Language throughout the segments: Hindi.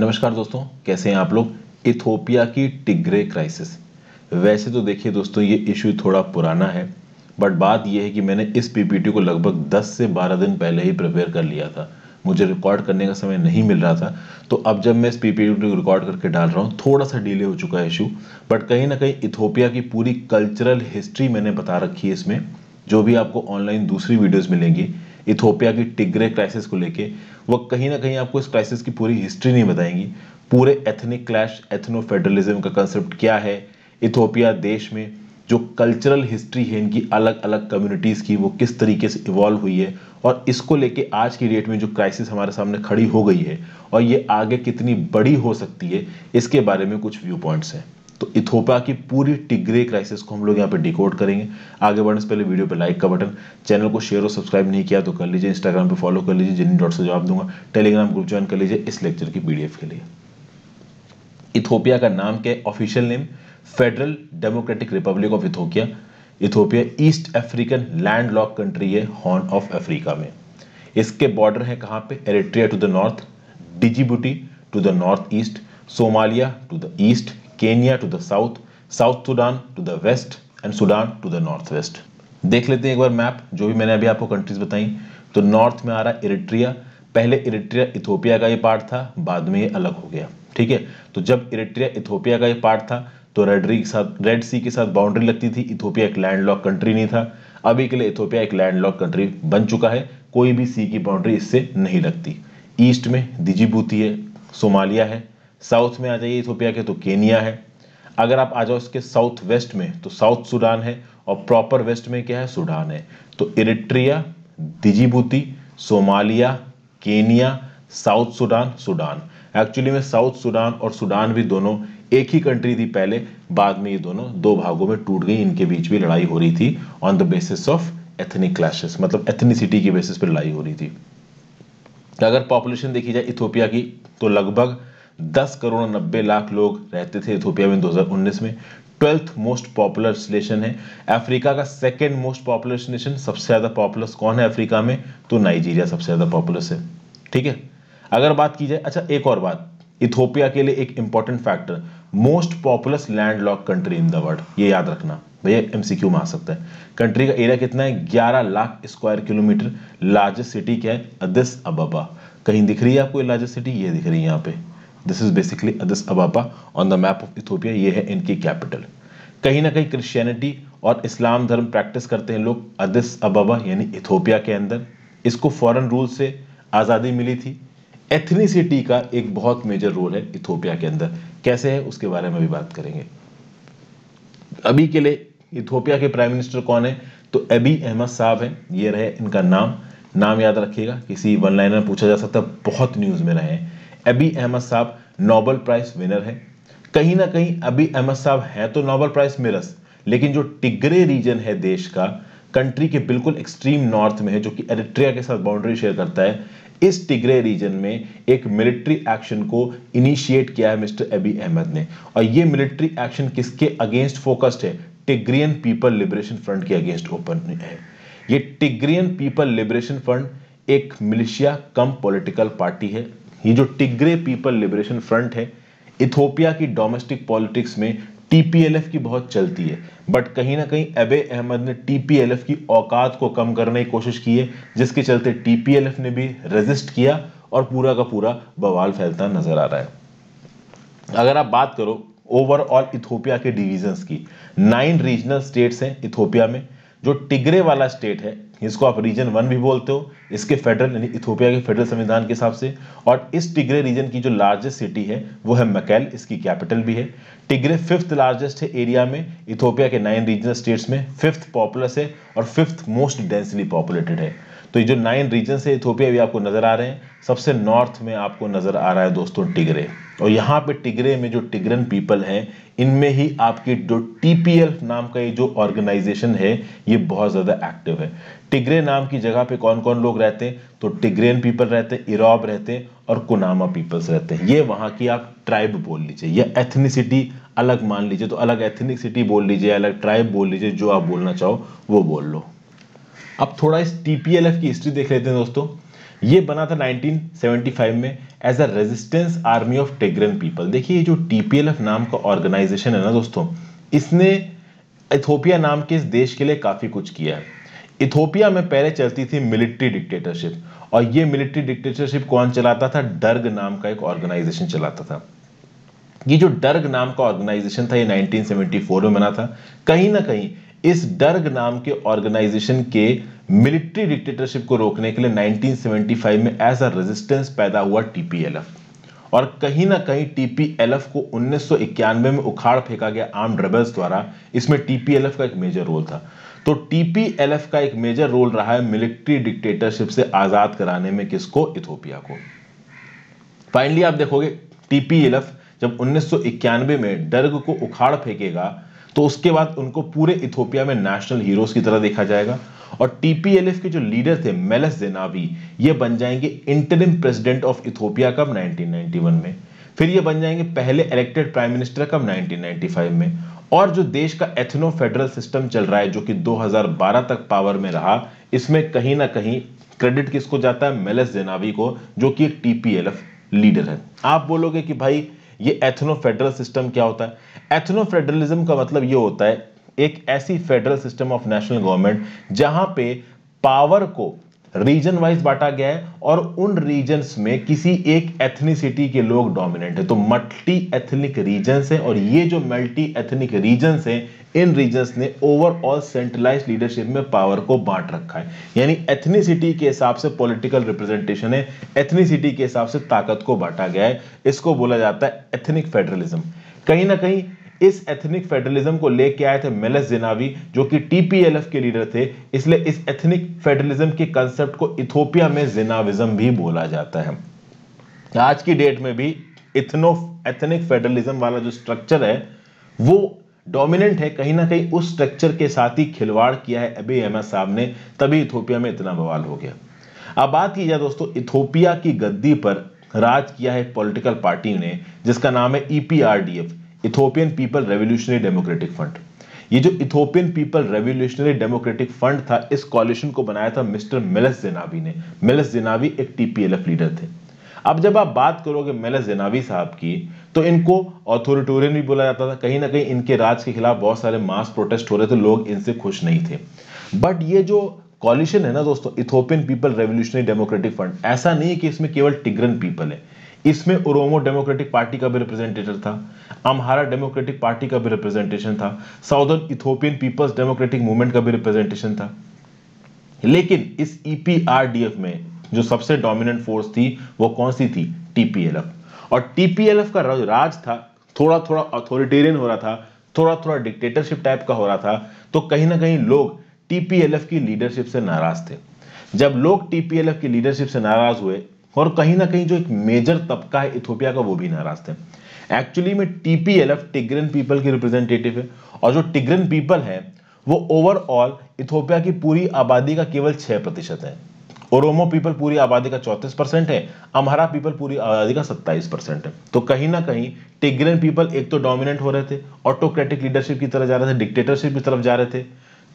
नमस्कार दोस्तों कैसे हैं आप लोग इथोपिया की टिग्रे क्राइसिस वैसे तो देखिए दोस्तों ये इशू थोड़ा पुराना है बट बात यह है कि मैंने इस पीपीटी को लगभग 10 से 12 दिन पहले ही प्रिपेयर कर लिया था मुझे रिकॉर्ड करने का समय नहीं मिल रहा था तो अब जब मैं इस पीपीटी को रिकॉर्ड करके डाल रहा हूँ थोड़ा सा डिले हो चुका है इशू बट कहीं ना कहीं इथोपिया की पूरी कल्चरल हिस्ट्री मैंने बता रखी है इसमें जो भी आपको ऑनलाइन दूसरी वीडियोज़ मिलेंगी इथोपिया की टिग्रे क्राइसिस को लेके वो कहीं ना कहीं आपको इस क्राइसिस की पूरी हिस्ट्री नहीं बताएंगी पूरे एथनिक क्लैश एथनो फेडरलिज्म का कंसेप्ट क्या है इथोपिया देश में जो कल्चरल हिस्ट्री है इनकी अलग अलग कम्युनिटीज़ की वो किस तरीके से इवॉल्व हुई है और इसको लेके आज की डेट में जो क्राइसिस हमारे सामने खड़ी हो गई है और ये आगे कितनी बड़ी हो सकती है इसके बारे में कुछ व्यू पॉइंट्स हैं तो इथोपिया की पूरी टिग्रे क्राइसिस को हम लोग यहाँ पे डिकोड करेंगे आगे बढ़ने से पहले वीडियो पे लाइक का बटन चैनल को शेयर और सब्सक्राइब नहीं किया तो कर लीजिए इंस्टाग्राम पे फॉलो कर लीजिए जिन डॉट से जवाब दूंगा टेलीग्राम ग्रुप ज्वाइन कर लीजिए इस लेक्चर की पीडीएफ के लिए इथोपिया का नाम क्या है official name federal democratic republic of Ethiopia Ethiopia east African land lock country है हॉर्न ऑफ अफ्रीका में इसके बॉर्डर है कहाँ पे Eritrea to the north Djibouti to the north east Somalia to the east Kenya to the south South Sudan to the west and Sudan to the north west देख लेते हैं एक बार मैप जो भी मैंने अभी आपको कंट्रीज बताई तो नॉर्थ में आ रहा इरिट्रिया पहले इरिट्रिया इथोपिया का ये पार्ट था बाद में ये अलग हो गया ठीक है तो जब इरिट्रिया इथोपिया का ये पार्ट था तो रेडरी के साथ रेड सी के साथ बाउंड्री लगती थी इथोपिया एक लैंड लॉक कंट्री नहीं था अभी के लिए इथोपिया एक लैंड लॉक कंट्री बन चुका है कोई भी सी की बाउंड्री इससे नहीं लगती ईस्ट में दिजीबूती है सोमालिया है साउथ में आ जाइए इथोपिया के तो केनिया है अगर आप आ जाओ इसके साउथ वेस्ट में तो साउथ सूडान है और प्रॉपर वेस्ट में क्या है सूडान है तो Eritrea Djibouti Somalia Kenya South Sudan Sudan actually में साउथ सूडान और सूडान भी दोनों एक ही कंट्री थी पहले बाद में ये दोनों दो भागों में टूट गई इनके बीच भी लड़ाई हो रही थी on the basis of ethnic clashes मतलब एथनिसिटी के बेसिस पर लड़ाई हो रही थी अगर पॉपुलेशन देखी जाए इथोपिया की तो लगभग 10 करोड़ नब्बे लाख लोग रहते थे इथोपिया में 2019 में ट्वेल्थ मोस्ट पॉपुलर नेशन है अफ्रीका का सेकेंड मोस्ट पॉपुलर नेशन सबसे ज़्यादा पॉपुलर कौन है अफ्रीका में तो नाइजीरिया सबसे ज़्यादा पॉपुलर है ठीक है अगर बात की जाए अच्छा एक और बात इथोपिया के लिए एक important factor most populous land lock country in the world ये याद रखना भैया एमसीक्यू में आ सकता है कंट्री का एरिया कितना है 11 lakh square kilometre largest city क्या है अदिस अबाबा कहीं दिख रही है आपको लार्जेस्ट सिटी ये दिख रही है यहाँ पे this is basically Addis Ababa on the map of Ethiopia ये है इनकी कैपिटल कहीं ना कहीं क्रिश्चियनिटी और इस्लाम धर्म प्रैक्टिस करते हैं लोग अदिस अबाबा यानी इथोपिया के अंदर इसको फॉरेन रूल से आज़ादी मिली थी एथनीसिटी का एक बहुत मेजर रोल है इथोपिया के अंदर कैसे है उसके बारे में भी बात करेंगे अभी के लिए इथोपिया के प्राइम मिनिस्टर कौन है तो अबी अहमद साहब हैं ये रहे इनका नाम नाम याद रखिएगा किसी वन लाइनर पूछा जा सकता है बहुत न्यूज़ में रहे हैं अबी अहमद साहब नोबल प्राइज विनर है कहीं ना कहीं अभी अहमद साहब हैं तो नोबल प्राइज मिरस लेकिन जो टिगरे रीजन है देश का कंट्री के बिल्कुल एक्सट्रीम नॉर्थ में है जो कि एरिट्रिया के साथ बाउंड्री शेयर करता है इस टिगरे रीजन में एक मिलिट्री एक्शन को इनिशिएट किया है मिस्टर एबी अहमद ने और ये मिलिट्री एक्शन किसके अगेंस्ट फोकस्ड है टिग्रियन पीपल लिबरेशन फ्रंट के अगेंस्ट ओपन है ये टिग्रियन पीपल लिबरेशन फ्रंट एक मिलिशिया कम पॉलिटिकल पार्टी है ये जो टिग्रे पीपल लिबरेशन फ्रंट है इथोपिया की डोमेस्टिक पॉलिटिक्स में टीपीएलएफ की बहुत चलती है बट कहीं ना कहीं अबे अहमद ने टीपीएलएफ की औकात को कम करने की कोशिश की है जिसके चलते टीपीएलएफ ने भी रेजिस्ट किया और पूरा का पूरा बवाल फैलता नजर आ रहा है अगर आप बात करो ओवरऑल इथोपिया के डिवीजन की नाइन रीजनल स्टेट्स हैं इथोपिया में जो टिगरे वाला स्टेट है इसको आप रीजन वन भी बोलते हो इसके फेडरल इथोपिया के फेडरल संविधान के हिसाब से और इस टिग्रे रीजन की जो लार्जेस्ट सिटी है वो है मकैल इसकी कैपिटल भी है टिग्रे फिफ्थ लार्जेस्ट है एरिया में इथोपिया के नाइन रीजनल स्टेट्स में फिफ्थ पॉपुलस है और फिफ्थ मोस्ट डेंसली पॉपुलेटेड है तो ये जो नाइन रीजन है इथोपिया भी आपको नज़र आ रहे हैं सबसे नॉर्थ में आपको नज़र आ रहा है दोस्तों टिगरे और यहाँ पे टिगरे में जो टिगरन पीपल हैं इनमें ही आपकी जो टीपीएल नाम का ये जो ऑर्गेनाइजेशन है ये बहुत ज़्यादा एक्टिव है टिगरे नाम की जगह पे कौन कौन लोग रहते हैं तो टिग्रेन पीपल रहते हैं इराब रहते हैं और कोनामा पीपल्स रहते हैं ये वहाँ की आप ट्राइब बोल लीजिए या एथनिसिटी अलग मान लीजिए तो अलग एथनिक सिटी बोल लीजिए अलग ट्राइब बोल लीजिए जो आप बोलना चाहो वो बोल लो अब थोड़ा इस टी की हिस्ट्री देख लेते हैं दोस्तों ये बना था 1975 में as a resistance army of Tigrayan people देखिए ये जो टी नाम का ऑर्गेनाइजेशन है ना दोस्तों इसने इथोपिया नाम के इस देश के लिए काफ़ी कुछ किया है इथोपिया में पहले चलती थी मिलिट्री डिक्टेटरशिप और ये मिलिट्री डिक्टेटरशिप कौन चलाता था डर्ग नाम का एक ऑर्गेनाइजेशन चलाता था ये जो डर्ग नाम का ऑर्गेनाइजेशन था ये 1974 में बना था कहीं ना कहीं इस डर्ग नाम के ऑर्गेनाइजेशन के मिलिट्री डिक्टेटरशिप को रोकने के लिए 1975 में एज अ रेजिस्टेंस पैदा हुआ टीपीएलएफ और कहीं ना कहीं टीपीएलएफ को 1991 में उखाड़ फेंका गया आर्म रेबल्स द्वारा इसमें टीपीएलएफ का एक मेजर रोल था तो टीपीएलएफ का एक मेजर रोल रहा है मिलिट्री डिक्टेटरशिप से आजाद कराने में किसको इथोपिया को फाइनली आप देखोगे टीपीएलएफ जब 1991 में डर्ग को उखाड़ फेंकेगा तो उसके बाद उनको पूरे इथोपिया में नेशनल हीरोज की तरह देखा जाएगा और टीपीएलएफ के जो लीडर थे मेलस जेनावी ये बन जाएंगे इंटरिम प्रेसिडेंट ऑफ इथोपिया कब 1991 में फिर ये बन जाएंगे पहले इलेक्टेड प्राइम मिनिस्टर कब 1995 में और जो देश का एथनो फेडरल सिस्टम चल रहा है जो कि 2012 तक पावर में रहा इसमें कहीं ना कहीं क्रेडिट किसको जाता है मेलस जेनावी को जो कि एक टीपीएलएफ लीडर है आप बोलोगे कि भाई ये एथनो फेडरल सिस्टम क्या होता है एथनो फेडरलिज्म का मतलब ये होता है एक ऐसी federal system of national government जहां पे पावर को रीजन वाइज बांटा गया है और उन रीजन्स में किसी एक एथनिसिटी के लोग डोमिनेंट है तो मल्टी एथनिक रीजन्स हैं और ये जो मल्टी एथनिक रीजन्स हैं इन रीजन्स ने ओवरऑल सेंट्रलाइज लीडरशिप में पावर को बांट रखा है यानी एथनिसिटी के हिसाब से पॉलिटिकल रिप्रेजेंटेशन है एथनिसिटी के हिसाब से ताकत को बांटा गया है इसको बोला जाता है एथनिक फेडरलिज्म कहीं ना कहीं इस एथनिक फेडरलिज्म को लेके आए थे मेलस जिनावी जो कि टीपीएलएफ के लीडर थे इसलिए इस एथनिक फेडरलिज्म के कंसेप्ट को इथोपिया में जिनाविज्म भी बोला जाता है आज की डेट में भी इथनो एथनिक फेडरलिज्म वाला जो स्ट्रक्चर है वो डोमिनेंट है कहीं ना कहीं उस स्ट्रक्चर के साथ ही खिलवाड़ किया है अभी एम साहब ने तभी इथोपिया में इतना बवाल हो गया अब बात की जाए दोस्तों इथोपिया की गद्दी पर राज किया है पॉलिटिकल पार्टी ने जिसका नाम है EPRDF e Ethiopian people revolutionary democratic fund ये जो Ethiopian people revolutionary democratic fund था इस कॉलिशन को बनाया था मिस्टर मेलस जेनावी ने मेलस जेनावी एक टीपीएलएफ लीडर थे अब जब आप बात करोगे मेलस जेनावी साहब की तो इनको ऑथोरिटोरियन भी बोला जाता था कहीं ना कहीं इनके राज के खिलाफ बहुत सारे मास प्रोटेस्ट हो रहे थे लोग इनसे खुश नहीं थे बट ये जो कॉलिशन है ना दोस्तों Ethiopian people revolutionary democratic fund ऐसा नहीं है कि इसमें केवल टिग्रन पीपल है इसमें ओरोमो डेमोक्रेटिक पार्टी का भी रिप्रेजेंटेटर था अमहारा डेमोक्रेटिक पार्टी का भी रिप्रेजेंटेशन था southern Ethiopian peoples democratic movement का भी रिप्रेजेंटेशन था लेकिन इस ईपीआरडीएफ e में जो सबसे डोमिनेंट फोर्स थी वो कौन सी थी टीपीएलएफ और टीपीएलएफ का राज था थोड़ा थोड़ा अथॉरिटेरियन हो रहा था थोड़ा थोड़ा डिक्टेटरशिप टाइप का हो रहा था तो कहीं ना कहीं लोग टीपीएलएफ की लीडरशिप से नाराज थे जब लोग टीपीएलएफ की लीडरशिप से नाराज हुए और कहीं ना कहीं जो एक मेजर तबका है इथोपिया का वो भी नाराज थे एक्चुअली में टीपीएलएफ टिग्रन पीपल की रिप्रेजेंटेटिव है और जो टिग्रन पीपल है वो ओवरऑल इथोपिया की पूरी आबादी का केवल छह प्रतिशत है ओरोमो पीपल पूरी आबादी का चौतीस परसेंट है अमहरा पीपल पूरी आबादी का सत्ताईस परसेंट है तो कहीं ना कहीं टिग्रन पीपल एक तो डोमिनेंट हो रहे थे ऑटोक्रेटिक लीडरशिप की तरफ जा रहे थे डिक्टेटरशिप की तरफ जा रहे थे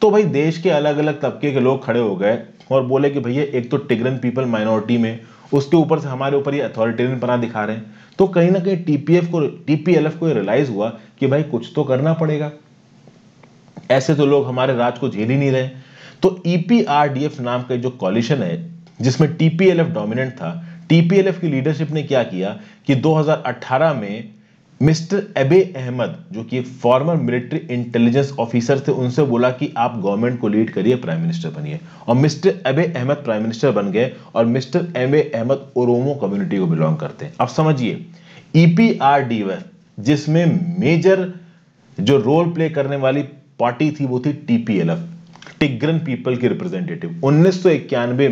तो भाई देश के अलग अलग तबके के लोग खड़े हो गए और बोले कि भैया एक तो टिग्रन पीपल माइनॉरिटी में उसके ऊपर से हमारे ऊपर ये अथॉरिटेरियन बना दिखा रहे हैं तो कहीं ना कहीं टीपीएफ को टीपीएलएफ को रियलाइज हुआ कि भाई कुछ तो करना पड़ेगा ऐसे तो लोग हमारे राज को झेल ही नहीं रहे तो ईपीआरडीएफ e नाम का जो कॉलिशन है जिसमें टीपीएलएफ डोमिनेंट था टीपीएलएफ की लीडरशिप ने क्या किया कि 2018 में मिस्टर एबे अहमद जो कि एक फॉर्मर मिलिट्री इंटेलिजेंस ऑफिसर थे उनसे बोला कि आप गवर्नमेंट को लीड करिए प्राइम मिनिस्टर बनिए और mister Abiy Ahmad prime minister बन गए और mister Abiy Ahmed Oromo community को बिलोंग करते हैं अब समझिए ईपीआरडीएफ e जिसमें मेजर जो रोल प्ले करने वाली पार्टी थी वो थी टीपीएलएफ टिग्रन पीपल की रिप्रेजेंटेटिव उन्नीस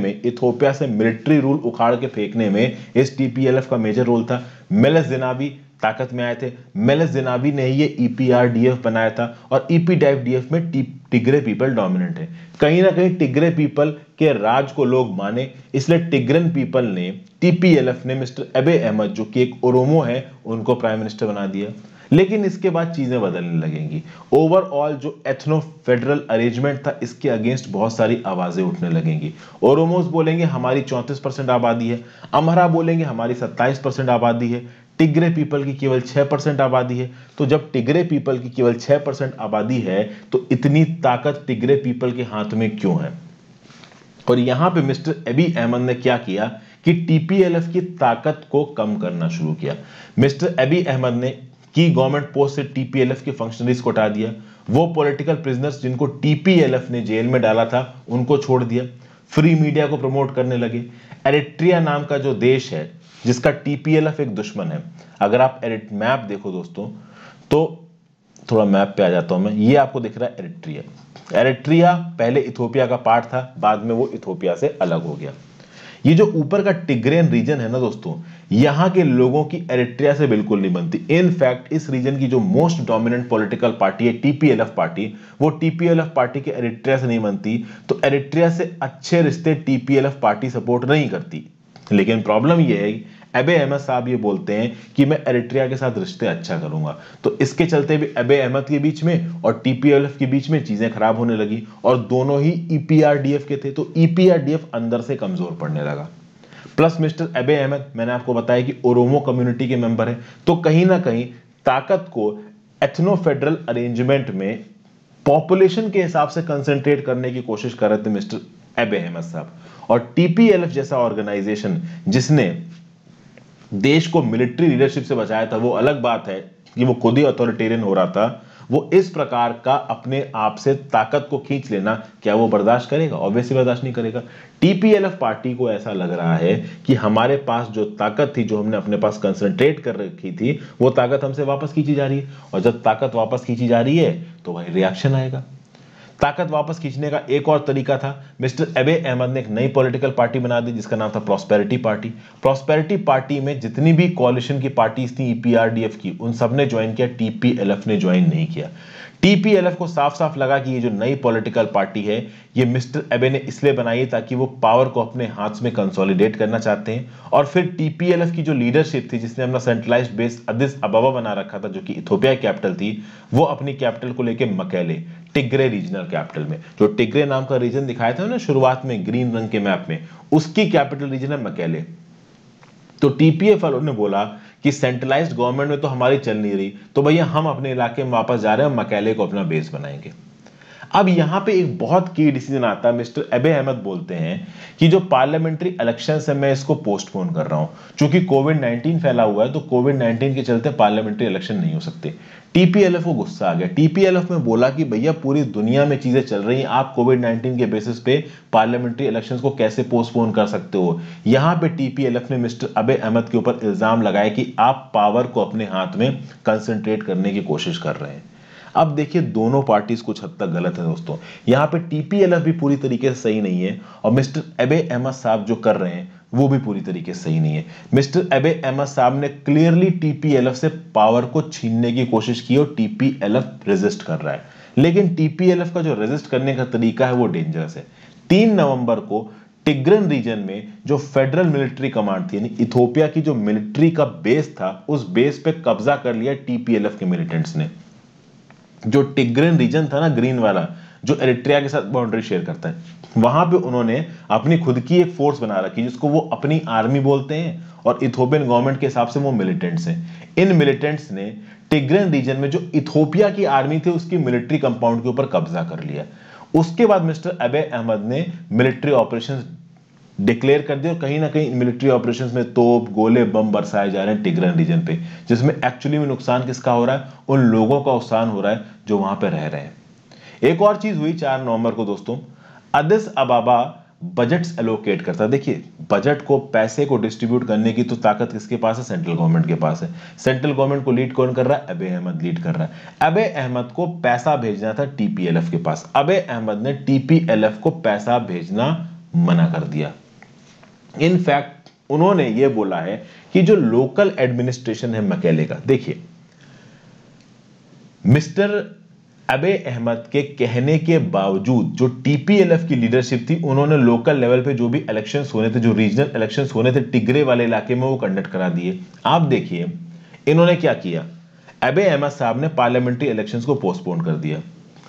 में इथोपिया से मिलिट्री रूल उखाड़ के फेंकने में इस टीपीएलएफ का मेजर रोल था मेलस ताकत में आए थे मेलस जिनाबी ने ये ईपीआरडीएफ e बनाया था और ईपीडीएफ टाइप डीएफ में टिग्रे पीपल डोमिनेंट है कहीं ना कहीं टिग्रे पीपल के राज को लोग माने इसलिए टिग्रन पीपल ने टीपीएलएफ ने मिस्टर एबे अहमद जो कि एक ओरोमो है उनको प्राइम मिनिस्टर बना दिया लेकिन इसके बाद चीजें बदलने लगेंगी ओवरऑल जो एथनो फेडरल अरेंजमेंट था इसके अगेंस्ट बहुत सारी आवाजें उठने लगेंगी ओरोमोस बोलेंगे हमारी 34 परसेंट आबादी है अमहरा बोलेंगे हमारी 27 परसेंट आबादी है टिग्रे पीपल की केवल 6 परसेंट आबादी है तो जब टिग्रे पीपल की केवल 6 परसेंट आबादी है तो इतनी ताकत टिग्रे पीपल के हाथ में क्यों है और यहां पे मिस्टर एबी अहमद ने क्या किया कि टीपीएलएफ की ताकत को कम करना शुरू किया मिस्टर एबी अहमद ने की गवर्नमेंट पोस्ट से टीपीएलएफ के फंक्शनरीज को हटा दिया वो पॉलिटिकल प्रिजनर्स जिनको टीपीएलएफ ने जेल में डाला था उनको छोड़ दिया फ्री मीडिया को प्रमोट करने लगे एरिट्रिया नाम का जो देश है जिसका टीपीएलएफ एक दुश्मन है अगर आप एडिट मैप देखो दोस्तों तो थोड़ा मैप पे आ जाता हूं मैं ये आपको दिख रहा है एरिट्रिया एरिट्रिया पहले इथोपिया का पार्ट था बाद में वो इथोपिया से अलग हो गया ये जो ऊपर का टिग्रेन रीजन है ना दोस्तों यहां के लोगों की एरिट्रिया से बिल्कुल नहीं बनती इनफैक्ट इस रीजन की जो मोस्ट डोमिनेंट पॉलिटिकल पार्टी है टीपीएलएफ पार्टी वो टीपीएलएफ पार्टी के एरिट्रिया से नहीं बनती तो एरिट्रिया से अच्छे रिश्ते टीपीएलएफ पार्टी सपोर्ट नहीं करती लेकिन प्रॉब्लम ये है एबे अहमद साहब ये बोलते हैं कि मैं एरिट्रिया के साथ रिश्ते अच्छा करूंगा तो इसके चलते भी एबे अहमद के बीच में और टीपीएलएफ के बीच में चीजें खराब होने लगी और दोनों ही ईपीआरडीएफ e के थे तो ईपीआरडीएफ e अंदर से कमजोर पड़ने लगा प्लस मिस्टर एबे अहमद मैंने आपको बताया कि ओरोमो कम्युनिटी के मेंबर है तो कहीं ना कहीं ताकत को एथनो फेडरल अरेंजमेंट में पॉपुलेशन के हिसाब से कंसेंट्रेट करने की कोशिश कर रहे थे मिस्टर एबे अहमद साहब और टीपीएलएफ जैसा ऑर्गेनाइजेशन जिसने देश को मिलिट्री लीडरशिप से बचाया था वो अलग बात है कि वो खुद ही अथॉरिटेरियन हो रहा था वो इस प्रकार का अपने आप से ताकत को खींच लेना क्या वो बर्दाश्त करेगा ऑब्वियसली बर्दाश्त नहीं करेगा टीपीएलएफ पार्टी को ऐसा लग रहा है कि हमारे पास जो ताकत थी जो हमने अपने पास कंसंट्रेट कर रखी थी वो ताकत हमसे वापस खींची जा रही है और जब ताकत वापस खींची जा रही है तो वही रिएक्शन आएगा ताकत वापस खींचने का एक और तरीका था मिस्टर एबे अहमद ने एक नई पॉलिटिकल पार्टी बना दी जिसका नाम था प्रॉस्पेरिटी पार्टी प्रॉस्पेरिटी पार्टी में जितनी भी कॉलिशन की पार्टीज थी ईपीआरडीएफ e की उन सब ने ज्वाइन किया टीपीएलएफ ने ज्वाइन नहीं किया टीपीएलएफ को साफ साफ लगा कि ये जो नई पॉलिटिकल पार्टी है ये मिस्टर एबे ने इसलिए बनाई ताकि वो पावर को अपने हाथ में कंसोलिडेट करना चाहते हैं और फिर टीपीएलएफ की जो लीडरशिप थी जिसने अपना सेंट्रलाइज बेस अदिस अबाबा बना रखा था जो कि इथोपिया कैपिटल थी वो अपनी कैपिटल को लेकर मकैले टिग्रे रीजनल कैपिटल में जो टिग्रे नाम का रीजन दिखाया था ना शुरुआत में ग्रीन रंग के मैप में उसकी कैपिटल रीजन है मकेले तो टीपीएफ वालों ने बोला कि सेंट्रलाइज्ड गवर्नमेंट में तो हमारी चल नहीं रही तो भैया हम अपने इलाके में वापस जा रहे हैं मकेले को अपना बेस बनाएंगे अब यहाँ पे एक बहुत की डिसीजन आता है मिस्टर एबे अहमद बोलते हैं कि जो पार्लियामेंट्री इलेक्शन है मैं इसको पोस्टपोन कर रहा हूं चूंकि कोविड नाइनटीन फैला हुआ है तो कोविड नाइनटीन के चलते पार्लियामेंट्री इलेक्शन नहीं हो सकते टीपीएलएफ को गुस्सा आ गया टीपीएलएफ में बोला कि भैया पूरी दुनिया में चीजें चल रही हैं आप कोविड 19 के बेसिस पे पार्लियामेंट्री इलेक्शन को कैसे पोस्टपोन कर सकते हो यहां पे टीपीएलएफ ने मिस्टर अबे अहमद के ऊपर इल्जाम लगाया कि आप पावर को अपने हाथ में कंसंट्रेट करने की कोशिश कर रहे हैं अब देखिए दोनों पार्टीज कुछ हद तक गलत है दोस्तों यहाँ पे टीपीएलएफ भी पूरी तरीके से सही नहीं है और मिस्टर एबे अहमद साहब जो कर रहे हैं वो भी पूरी तरीके से सही नहीं है मिस्टर एबे अहमद साहब ने क्लियरली टीपीएलएफ से पावर को छीनने की कोशिश की और टीपीएलएफ रेजिस्ट कर रहा है लेकिन टीपीएलएफ का जो रेजिस्ट करने का तरीका है वो डेंजरस है तीन नवंबर को टिग्रन रीजन में जो फेडरल मिलिट्री कमांड थी यानी इथोपिया की जो मिलिट्री का बेस था उस बेस पे कब्जा कर लिया टीपीएलएफ के मिलिटेंट्स ने जो टिग्रेन रीजन था ना ग्रीन वाला जो एरिट्रिया के साथ बाउंड्री शेयर करता है वहां पे उन्होंने अपनी खुद की एक फोर्स बना रखी जिसको वो अपनी आर्मी बोलते हैं और इथोपियन गवर्नमेंट के हिसाब से वो मिलिटेंट्स हैं इन मिलिटेंट्स ने टिग्रेन रीजन में जो इथोपिया की आर्मी थी उसकी मिलिट्री कंपाउंड के ऊपर कब्जा कर लिया उसके बाद मिस्टर अबे अहमद ने मिलिट्री ऑपरेशन डिक्लेयर कर दिया और कहीं ना कहीं मिलिट्री ऑपरेशन में तोप गोले बम बरसाए जा रहे हैं टिगरन रीजन पे जिसमें एक्चुअली में नुकसान किसका हो रहा है उन लोगों का नुकसान हो रहा है जो वहां पर रह रहे हैं एक और चीज हुई चार नवंबर को दोस्तों अदिस अबाबा बजट्स एलोकेट करता है देखिए बजट को पैसे को डिस्ट्रीब्यूट करने की तो ताकत किसके पास है सेंट्रल गवर्नमेंट के पास है सेंट्रल गवर्नमेंट को लीड कौन कर रहा है अबे अहमद लीड कर रहा है अबे अहमद को पैसा भेजना था टीपीएलएफ के पास अबे अहमद ने टीपीएलएफ को पैसा भेजना मना कर दिया इनफैक्ट उन्होंने ये बोला है कि जो लोकल एडमिनिस्ट्रेशन है मकेले का देखिए मिस्टर अबे अहमद के कहने के बावजूद जो टीपीएलएफ की लीडरशिप थी उन्होंने लोकल लेवल पे जो भी इलेक्शन होने थे जो रीजनल इलेक्शन होने थे टिगरे वाले इलाके में वो कंडक्ट करा दिए आप देखिए इन्होंने क्या किया अबे अहमद साहब ने पार्लियामेंट्री इलेक्शंस को पोस्टपोन कर दिया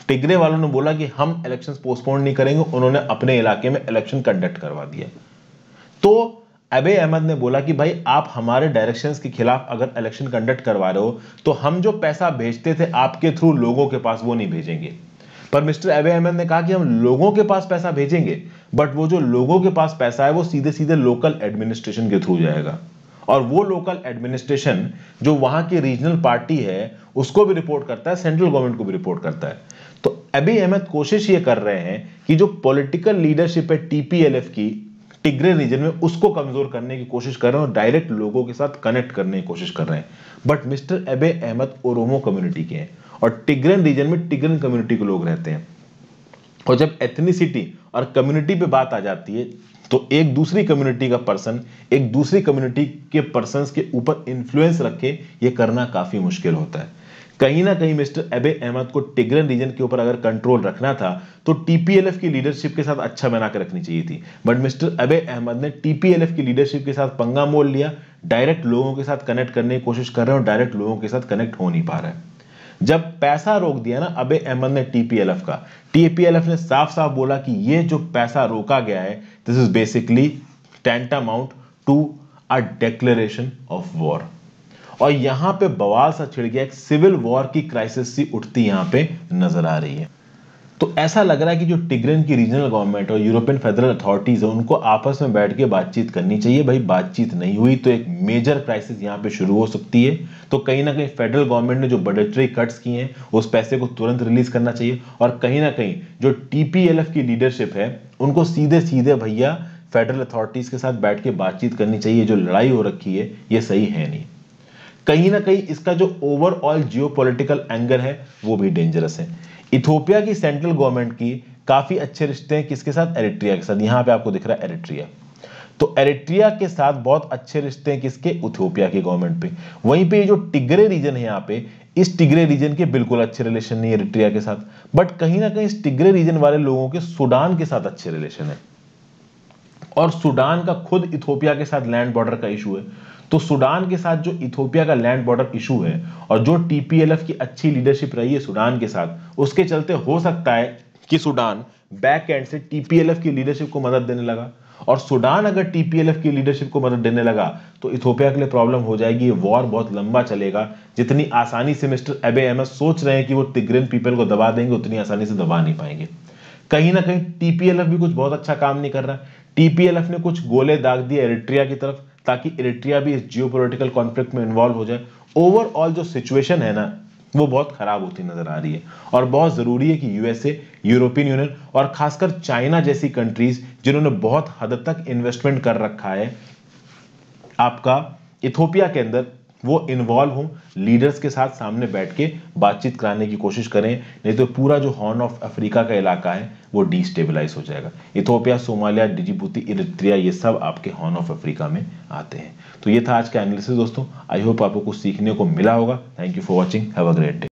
टिगरे वालों ने बोला कि हम इलेक्शंस पोस्टपोन नहीं करेंगे उन्होंने अपने इलाके में इलेक्शन कंडक्ट करवा दिया तो अबे अहमद ने बोला कि भाई आप हमारे डायरेक्शंस के खिलाफ अगर इलेक्शन कंडक्ट करवा रहे हो तो हम जो पैसा भेजते थे आपके थ्रू लोगों के पास वो नहीं भेजेंगे पर मिस्टर अबे अहमद ने कहा कि हम लोगों के पास पैसा भेजेंगे बट वो जो लोगों के पास पैसा है वो सीधे सीधे लोकल एडमिनिस्ट्रेशन के थ्रू जाएगा और वो लोकल एडमिनिस्ट्रेशन जो वहां की रीजनल पार्टी है उसको भी रिपोर्ट करता है सेंट्रल गवर्नमेंट को भी रिपोर्ट करता है तो अभी अहमद कोशिश ये कर रहे हैं कि जो पॉलिटिकल लीडरशिप है टीपीएलएफ की टिग्रे रीजन में उसको कमजोर करने की कोशिश कर रहे हैं और डायरेक्ट लोगों के साथ कनेक्ट करने की कोशिश कर रहे हैं but mister Abiy Ahmed Oromo community के हैं और टिग्रेन रीजन में टिग्रेन कम्युनिटी के लोग रहते हैं और जब एथनिसिटी और कम्युनिटी पे बात आ जाती है तो एक दूसरी कम्युनिटी का पर्सन एक दूसरी कम्युनिटी के पर्सन के ऊपर इन्फ्लुएंस रखे ये करना काफी मुश्किल होता है कहीं ना कहीं मिस्टर एबे अहमद को टिग्रन रीजन के ऊपर अगर कंट्रोल रखना था तो टीपीएलएफ की लीडरशिप के साथ अच्छा बना के रखनी चाहिए थी बट मिस्टर अबे अहमद ने टीपीएलएफ की लीडरशिप के साथ पंगा मोल लिया डायरेक्ट लोगों के साथ कनेक्ट करने की कोशिश कर रहे हैं और डायरेक्ट लोगों के साथ कनेक्ट हो नहीं पा रहा है जब पैसा रोक दिया ना अबे अहमद ने टीपीएलएफ का टीपीएलएफ ने साफ साफ बोला कि ये जो पैसा रोका गया है this is basically tantamount to a declaration of war और यहाँ पे बवाल सा छिड़ गया एक सिविल वॉर की क्राइसिस सी उठती यहाँ पे नजर आ रही है तो ऐसा लग रहा है कि जो टिग्रेन की रीजनल गवर्नमेंट और यूरोपियन फेडरल अथॉरिटीज है उनको आपस में बैठ के बातचीत करनी चाहिए भाई बातचीत नहीं हुई तो एक मेजर क्राइसिस यहाँ पे शुरू हो सकती है तो कहीं ना कहीं फेडरल गवर्नमेंट ने जो बजटरी कट्स किए हैं उस पैसे को तुरंत रिलीज करना चाहिए और कहीं ना कहीं जो टीपीएलएफ की लीडरशिप है उनको सीधे सीधे भैया फेडरल अथॉरिटीज के साथ बैठ के बातचीत करनी चाहिए जो लड़ाई हो रखी है ये सही है नहीं कहीं ना कहीं इसका जो ओवरऑल जियोपॉलिटिकल एंगल है वो भी डेंजरस है इथोपिया की सेंट्रल गवर्नमेंट की काफी अच्छे रिश्ते हैं किसके साथ एरिट्रिया के साथ यहां पे आपको दिख रहा है एरिट्रिया तो एरिट्रिया के साथ बहुत अच्छे रिश्ते हैं किसके इथियोपिया की गवर्नमेंट पे वहीं पे जो टिगरे रीजन है यहाँ पे इस टिगरे रीजन के बिल्कुल अच्छे रिलेशन नहीं एरिट्रिया के साथ बट कहीं ना कहीं इस टिगरे रीजन वाले लोगों के सूडान के साथ अच्छे रिलेशन है और सूडान का खुद इथोपिया के साथ लैंड बॉर्डर का इशू है तो सूडान के साथ जो इथोपिया का लैंड बॉर्डर इशू है और जो टीपीएलएफ की अच्छी लीडरशिप रही है सूडान के साथ उसके चलते हो सकता है कि सूडान बैक एंड से टीपीएलएफ की लीडरशिप को मदद देने लगा और सूडान अगर टीपीएलएफ की लीडरशिप को मदद देने लगा तो इथोपिया के लिए प्रॉब्लम हो जाएगी ये वॉर बहुत लंबा चलेगा जितनी आसानी से मिस्टर एबे अहमद सोच रहे हैं कि वो तिग्रेन पीपल को दबा देंगे उतनी आसानी से दबा नहीं पाएंगे कहीं ना कहीं टीपीएलएफ भी कुछ बहुत अच्छा काम नहीं कर रहा टीपीएलएफ ने कुछ गोले दाग दिए एरिट्रिया की तरफ ताकि इरिट्रिया भी इस जियो पोलिटिकल कॉन्फ्लिक्ट में इन्वॉल्व हो जाए ओवरऑल जो सिचुएशन है ना वो बहुत खराब होती नजर आ रही है और बहुत जरूरी है कि यूएसए यूरोपियन यूनियन और खासकर चाइना जैसी कंट्रीज जिन्होंने बहुत हद तक इन्वेस्टमेंट कर रखा है आपका इथोपिया के अंदर वो इन्वॉल्व हों लीडर्स के साथ सामने बैठ के बातचीत कराने की कोशिश करें नहीं तो पूरा जो हॉर्न ऑफ अफ्रीका का इलाका है वो डिस्टेबलाइज हो जाएगा इथोपिया सोमालिया डिजिबूती इरित्रिया ये सब आपके हॉर्न ऑफ अफ्रीका में आते हैं तो ये था आज का एनालिसिस दोस्तों आई होप आपको कुछ सीखने को मिला होगा thank you for watching have a great day